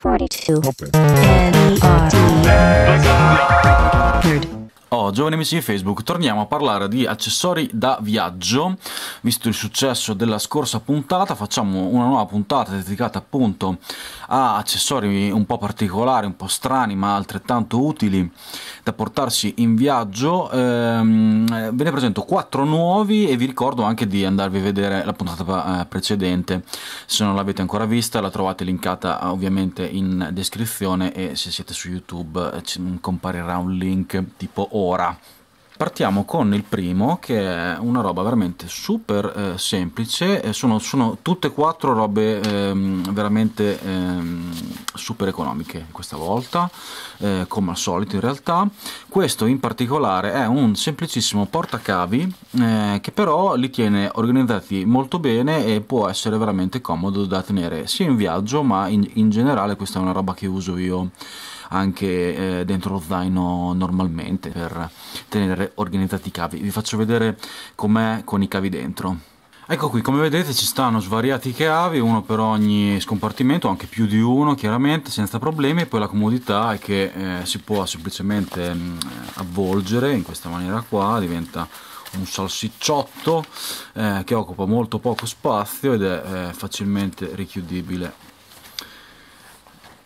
42 N-E-R-D Nerd giovani amici di Facebook, torniamo a parlare di accessori da viaggio, visto il successo della scorsa puntata facciamo una nuova puntata dedicata appunto a accessori un po' particolari, un po' strani ma altrettanto utili da portarsi in viaggio, ehm, ve ne presento 4 nuovi e vi ricordo anche di andarvi a vedere la puntata eh, precedente, se non l'avete ancora vista la trovate linkata eh, ovviamente in descrizione e se siete su YouTube eh, comparirà un link tipo ora allora, partiamo con il primo che è una roba veramente super eh, semplice sono, sono, tutte e quattro robe ehm, veramente ehm, super economiche questa volta eh, come al solito in realtà questo in particolare è un semplicissimo portacavi eh, che però li tiene organizzati molto bene e può essere veramente comodo da tenere sia in viaggio ma in, in generale questa è una roba che uso io anche eh, dentro lo zaino normalmente per tenere organizzati i cavi vi faccio vedere com'è con i cavi dentro Ecco qui, come vedete ci stanno svariati cavi, uno per ogni scompartimento, anche più di uno chiaramente, senza problemi. Poi la comodità è che eh, si può semplicemente mh, mm, avvolgere in questa maniera qua, diventa un salsicciotto eh, che occupa molto poco spazio ed è eh, facilmente richiudibile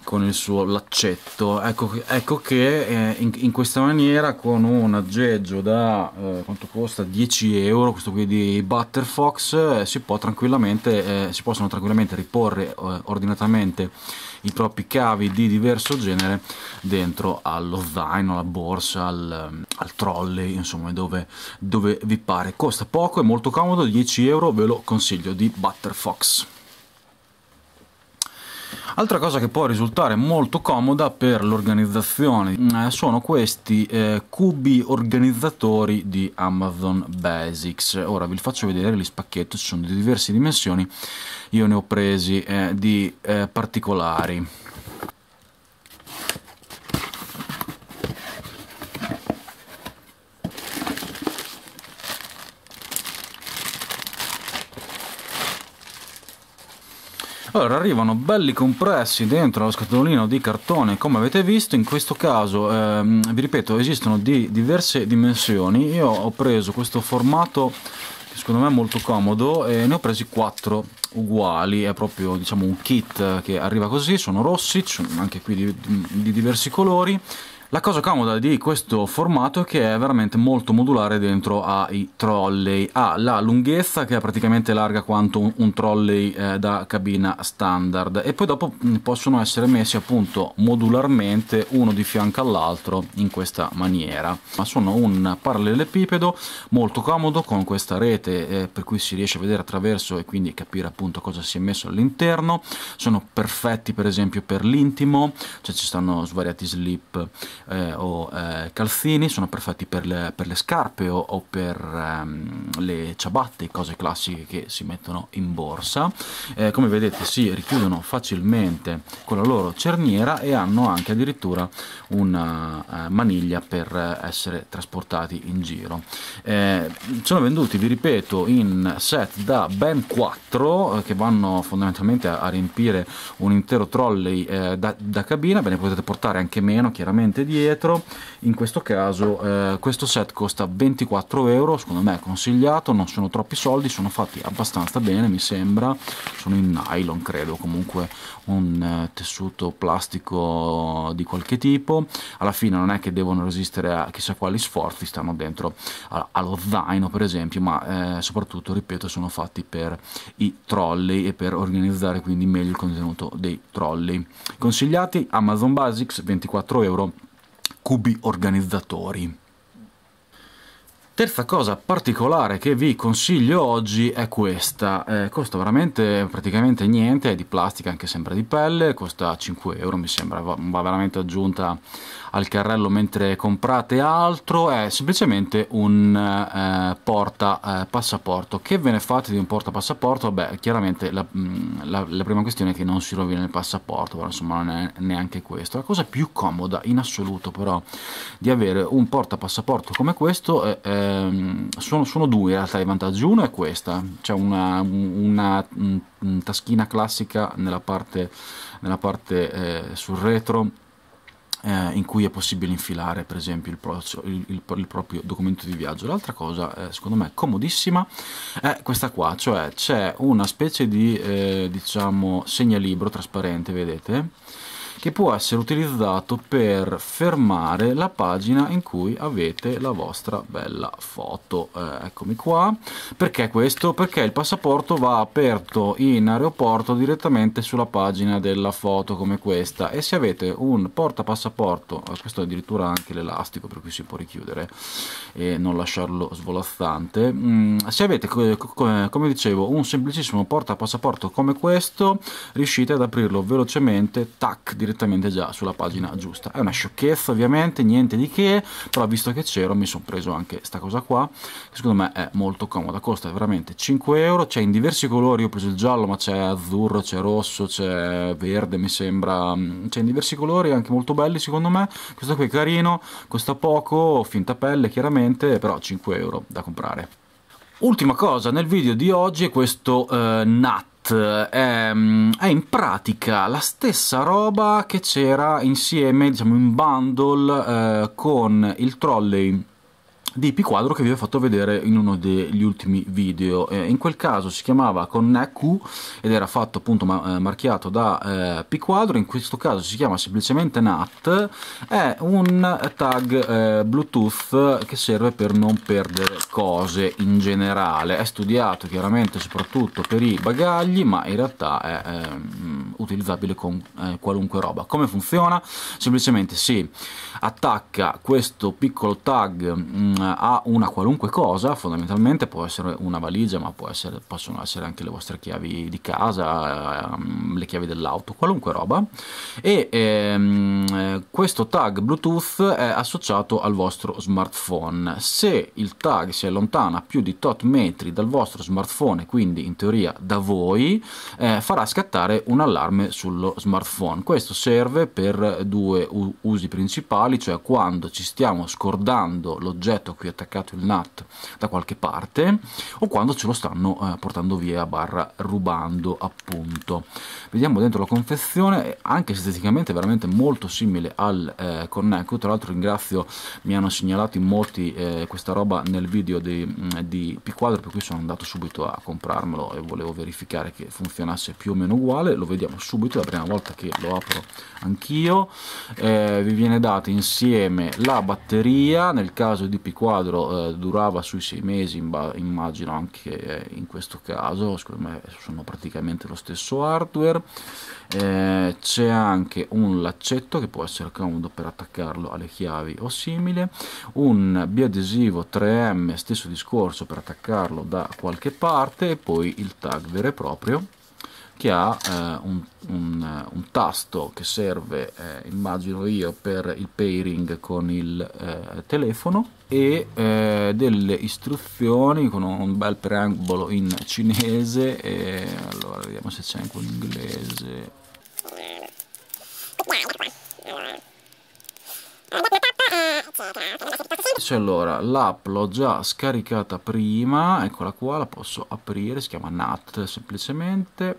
con il suo laccetto. Ecco, ecco che eh, in, in, questa maniera con un aggeggio da eh, quanto costa 10 euro, questo qui di Butterfox, eh, si, può tranquillamente, eh, si possono tranquillamente riporre eh, ordinatamente i propri cavi di diverso genere dentro allo zaino, alla borsa, al, ehm, al trolley, insomma dove, dove vi pare. Costa poco, è molto comodo, 10 euro, ve lo consiglio di Butterfox. Altra cosa che può risultare molto comoda per l'organizzazione mm, eh, sono questi eh, cubi organizzatori di Amazon Basics. Ora vi faccio vedere gli spacchetti, ci sono di diverse dimensioni, io ne ho presi eh, di eh, particolari. Allora, arrivano belli compressi dentro lo scatolino di cartone, come avete visto. In questo caso, ehm, vi ripeto, esistono di diverse dimensioni. Io ho preso questo formato che secondo me è molto comodo e ne ho presi 4 uguali è proprio diciamo un kit che arriva così sono rossi anche qui di, di diversi colori la cosa comoda di questo formato è che è veramente molto modulare dentro ai trolley. Ha la lunghezza che è praticamente larga quanto un, un trolley eh, da cabina standard e poi dopo mm, possono essere messi appunto modularmente uno di fianco all'altro in questa maniera. Ma sono un parallelepipedo molto comodo con questa rete eh, per cui si riesce a vedere attraverso e quindi capire appunto cosa si è messo all'interno. Sono perfetti per esempio per l'intimo, cioè ci stanno svariati slip eh, o eh, calzini, sono perfetti per le, per le scarpe o, o per ehm, le ciabatte, cose classiche che si mettono in borsa. Eh, come vedete si richiudono facilmente con la loro cerniera e hanno anche addirittura una eh, maniglia per eh, essere trasportati in giro. Eh, sono venduti, vi ripeto, in set da ben 4 che vanno fondamentalmente a, a riempire un intero trolley da, da cabina, ve ne potete portare anche meno chiaramente di dietro in questo caso eh, questo set costa 24 euro secondo me è consigliato non sono troppi soldi sono fatti abbastanza bene mi sembra sono in nylon credo comunque un eh, tessuto plastico di qualche tipo alla fine non è che devono resistere a chissà quali sforzi stanno dentro a, allo zaino per esempio ma eh, soprattutto ripeto sono fatti per i trolley e per organizzare quindi meglio il contenuto dei trolley consigliati amazon basics 24 euro cubi organizzatori. Terza cosa particolare che vi consiglio oggi è questa, eh, costa veramente praticamente niente, è di plastica anche sempre di pelle, costa 5 euro mi sembra, va, veramente aggiunta al carrello mentre comprate altro, è semplicemente un eh, porta eh, passaporto, che ve ne fate di un porta passaporto? Beh chiaramente la, mm, la, la prima questione è che non si rovina il passaporto, però insomma non è neanche questo, la cosa più comoda in assoluto però di avere un porta passaporto come questo è ehm, sono, sono, due in realtà i vantaggi. Uno è questa, c'è cioè una, una, una, taschina classica nella parte, nella parte eh, sul retro eh, in cui è possibile infilare per esempio il, pro, il, il, il proprio documento di viaggio. L'altra cosa eh, secondo me comodissima è questa qua, cioè c'è una specie di eh, diciamo segnalibro trasparente, vedete? che può essere utilizzato per fermare la pagina in cui avete la vostra bella foto eh, eccomi qua perché questo perché il passaporto va aperto in aeroporto direttamente sulla pagina della foto come questa e se avete un porta passaporto eh, questo è addirittura anche l'elastico per cui si può richiudere e non lasciarlo svolazzante mm, se avete come dicevo un semplicissimo porta passaporto come questo riuscite ad aprirlo velocemente tac direttamente direttamente già sulla pagina giusta è una sciocchezza ovviamente niente di che però visto che c'ero mi sono preso anche questa cosa qua che secondo me è molto comoda costa veramente 5 euro c'è in diversi colori io ho preso il giallo ma c'è azzurro c'è rosso c'è verde mi sembra mm, c'è in diversi colori anche molto belli secondo me questo qui è carino costa poco finta pelle chiaramente però 5 euro da comprare Ultima cosa, nel video di oggi è questo eh, NAT ehm, è, in pratica la stessa roba che c'era insieme, diciamo in bundle eh, con il trolley di P-Quadro che vi ho fatto vedere in uno degli ultimi video eh, in quel caso si chiamava Connect Q ed era fatto appunto ma eh, marchiato da eh, P-Quadro in questo caso si chiama semplicemente NAT è un tag eh, Bluetooth che serve per non perdere cose in generale è studiato chiaramente soprattutto per i bagagli ma in realtà è ehm, utilizzabile con eh, qualunque roba come funziona? semplicemente si attacca questo piccolo tag mh, mm, a una qualunque cosa, fondamentalmente può essere una valigia, ma essere, possono essere anche le vostre chiavi di casa, ehm, le chiavi dell'auto, qualunque roba. E ehm, questo tag Bluetooth è associato al vostro smartphone. Se il tag si allontana più di tot metri dal vostro smartphone, quindi in teoria da voi, eh, farà scattare un allarme sullo smartphone. Questo serve per due usi principali, cioè quando ci stiamo scordando l'oggetto qui attaccato il NAT da qualche parte o quando ce lo stanno eh, portando via barra rubando appunto vediamo dentro la confezione eh, anche esteticamente veramente molto simile al eh, Cornecco tra l'altro ringrazio mi hanno segnalato in molti eh, questa roba nel video di, mm, di P quadro per cui sono andato subito a comprarmelo e volevo verificare che funzionasse più o meno uguale lo vediamo subito la prima volta che lo apro anch'io eh, vi viene data insieme la batteria nel caso di P4 quadro eh, durava sui sei mesi, immagino anche eh, in questo caso, secondo me sono praticamente lo stesso hardware, eh, c'è anche un laccetto che può essere comodo per attaccarlo alle chiavi o simile, un biadesivo 3M, stesso discorso per attaccarlo da qualche parte e poi il tag vero e proprio che ha eh, un, un, eh, un, tasto che serve, eh, immagino io, per il pairing con il eh, telefono e eh, delle istruzioni con un bel preambolo in cinese e allora vediamo se c'è anche un inglese cioè allora l'app l'ho già scaricata prima eccola qua la posso aprire si chiama NAT semplicemente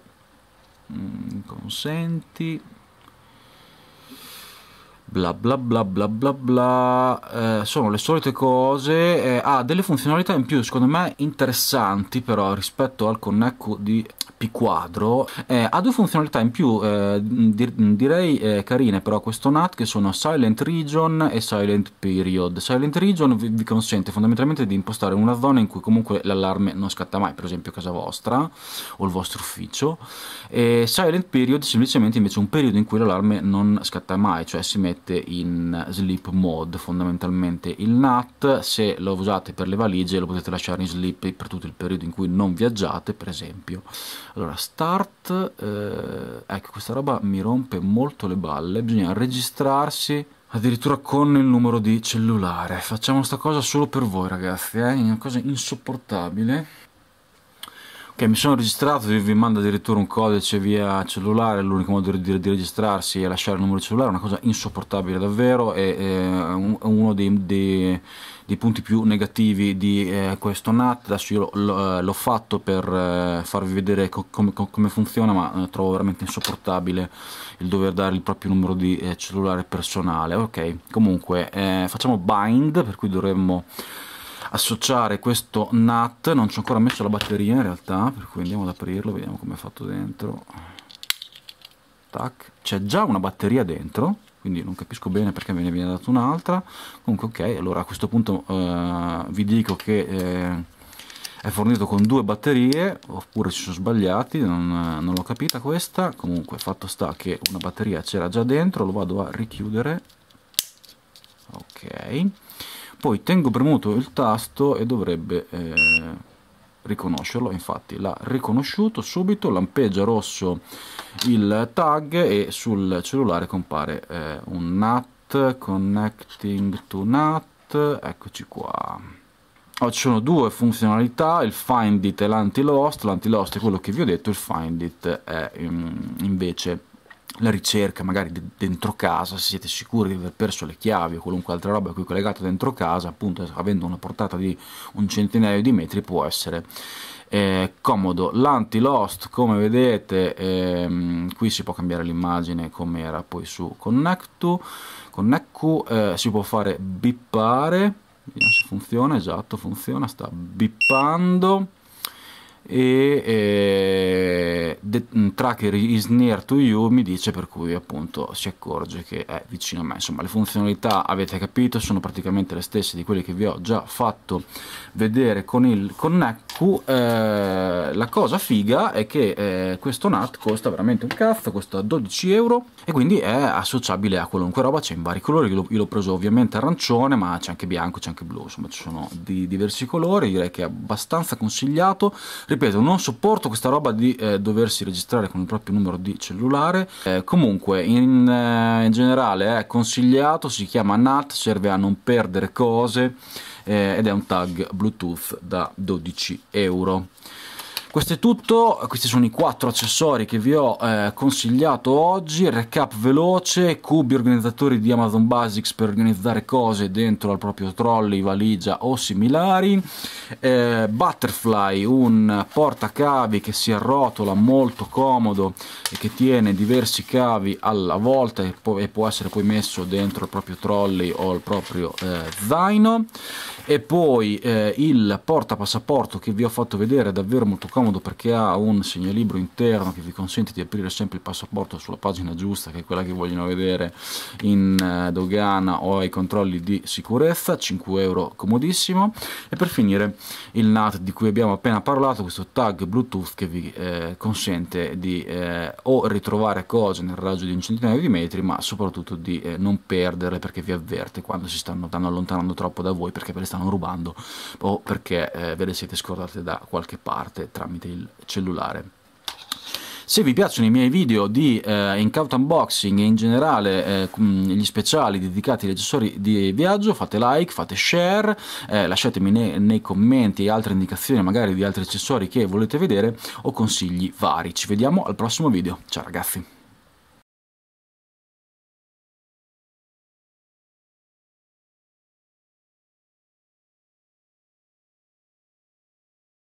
mm, consenti bla bla bla bla bla bla eh, sono le solite cose eh, ha delle funzionalità in più secondo me interessanti però rispetto al Konneku di P quadro eh, ha due funzionalità in più eh, direi eh, carine però questo NAT che sono Silent Region e Silent Period Silent Region vi, vi consente fondamentalmente di impostare una zona in cui comunque l'allarme non scatta mai per esempio casa vostra o il vostro ufficio e Silent Period semplicemente invece un periodo in cui l'allarme non scatta mai cioè si mette in sleep mode fondamentalmente il NAT se lo usate per le valigie lo potete lasciare in sleep per tutto il periodo in cui non viaggiate per esempio allora start eh, ecco questa roba mi rompe molto le balle bisogna registrarsi addirittura con il numero di cellulare facciamo questa cosa solo per voi ragazzi eh. è eh? una cosa insopportabile che mi sono registrato, vi, vi manda addirittura un codice via cellulare, l'unico modo di, di, registrarsi è lasciare il numero di cellulare, una cosa insopportabile davvero, è, è uno dei, dei, dei, punti più negativi di eh, questo NAT, adesso io l'ho fatto per eh, farvi vedere co come, co come funziona, ma eh, trovo veramente insopportabile il dover dare il proprio numero di eh, cellulare personale, ok, comunque eh, facciamo bind, per cui dovremmo associare questo NAT, non ci ho ancora messo la batteria in realtà, per cui andiamo ad aprirlo, vediamo come è fatto dentro. Tac. C'è già una batteria dentro, quindi non capisco bene perché me ne viene data un'altra. Comunque ok, allora a questo punto eh, vi dico che... Eh, è fornito con due batterie oppure ci sono sbagliati non, non l'ho capita questa comunque fatto sta che una batteria c'era già dentro lo vado a richiudere ok poi tengo premuto il tasto e dovrebbe eh, riconoscerlo infatti l'ha riconosciuto subito lampeggia rosso il tag e sul cellulare compare eh, un NAT connecting to NAT eccoci qua oh, ci sono due funzionalità, il find it e l'antilost, l'antilost è quello che vi ho detto, il find it è mm, invece la ricerca magari dentro casa, se siete sicuri di aver perso le chiavi o qualunque altra roba qui collegata dentro casa, appunto avendo una portata di un centinaio di metri può essere eh, comodo. L'anti-lost, come vedete, ehm, qui si può cambiare l'immagine come era poi su Connectu, Connectu eh, si può fare bippare, vediamo se funziona, esatto funziona, sta bippando e eh, the mm, tracker is near to you mi dice per cui appunto si accorge che è vicino a me insomma le funzionalità avete capito sono praticamente le stesse di quelle che vi ho già fatto vedere con il connect Fu, eh, la cosa figa è che eh, questo NAT costa veramente un cazzo, costa 12 euro e quindi è associabile a qualunque roba, c'è in vari colori, io, l'ho preso ovviamente arancione ma c'è anche bianco, c'è anche blu, insomma ci sono di diversi colori, direi che è abbastanza consigliato, ripeto non sopporto questa roba di eh, doversi registrare con il proprio numero di cellulare, eh, comunque in, eh, in generale è consigliato, si chiama NAT, serve a non perdere cose, eh, ed è un tag Bluetooth da 12 euro. Questo è tutto, questi sono i quattro accessori che vi ho eh, consigliato oggi, recap veloce, cubi organizzatori di Amazon Basics per organizzare cose dentro al proprio trolley, valigia o similari, eh, Butterfly, un portacavi che si arrotola molto comodo e che tiene diversi cavi alla volta e, può, e può essere poi messo dentro al proprio trolley o al proprio eh, zaino, e poi eh, il passaporto che vi ho fatto vedere è davvero molto comodo perché ha un segnalibro interno che vi consente di aprire sempre il passaporto sulla pagina giusta che è quella che vogliono vedere in eh, dogana o ai controlli di sicurezza 5 euro comodissimo e per finire il NAT di cui abbiamo appena parlato questo tag bluetooth che vi eh, consente di eh, o ritrovare cose nel raggio di un centinaio di metri ma soprattutto di eh, non perderle perché vi avverte quando si stanno, stanno allontanando troppo da voi perché per le stanno stanno rubando o perché eh, ve le siete scordate da qualche parte tramite il cellulare. Se vi piacciono i miei video di eh, Incaut Unboxing e in generale eh, gli speciali dedicati agli accessori di viaggio, fate like, fate share, eh, lasciatemi nei, nei commenti altre indicazioni magari di altri accessori che volete vedere o consigli vari. Ci vediamo al prossimo video. Ciao ragazzi!